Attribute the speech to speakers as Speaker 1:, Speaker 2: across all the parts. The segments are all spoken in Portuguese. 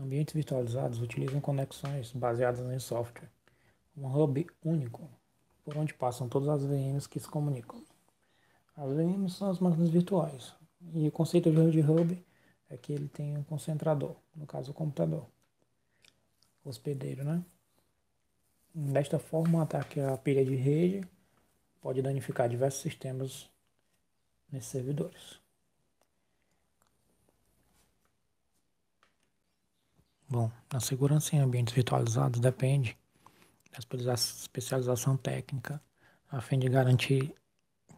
Speaker 1: Ambientes virtualizados utilizam conexões baseadas em software, um hub único, por onde passam todas as VMs que se comunicam. As VMs são as máquinas virtuais, e o conceito de hub é que ele tem um concentrador, no caso o computador, hospedeiro, né? Desta forma, o ataque à pilha de rede pode danificar diversos sistemas nesses servidores. Bom, a segurança em ambientes virtualizados depende da especialização técnica, a fim de garantir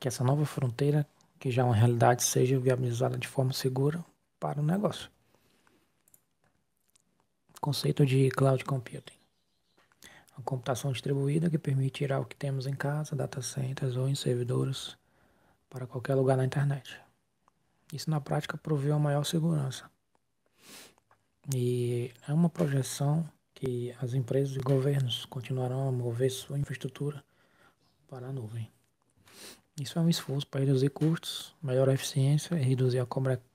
Speaker 1: que essa nova fronteira, que já é uma realidade, seja viabilizada de forma segura para o negócio. Conceito de cloud computing. A computação distribuída que permite tirar o que temos em casa, data centers ou em servidores para qualquer lugar na internet. Isso na prática provê a maior segurança e é uma projeção que as empresas e governos continuarão a mover sua infraestrutura para a nuvem. Isso é um esforço para reduzir custos, melhorar a eficiência e reduzir a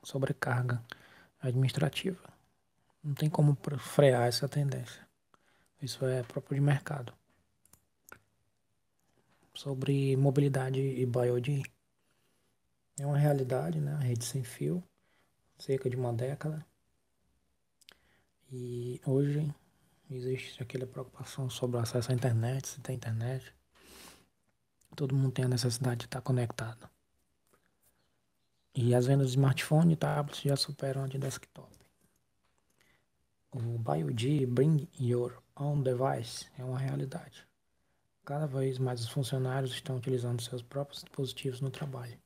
Speaker 1: sobrecarga administrativa. Não tem como frear essa tendência. Isso é próprio de mercado. Sobre mobilidade e BioD. É uma realidade, né? A rede sem fio, cerca de uma década. E hoje existe aquela preocupação sobre o acesso à internet, se tem internet. Todo mundo tem a necessidade de estar conectado. E as vendas de smartphone e tablets já superam a de desktop. O BioD Bring Your Own Device é uma realidade. Cada vez mais os funcionários estão utilizando seus próprios dispositivos no trabalho.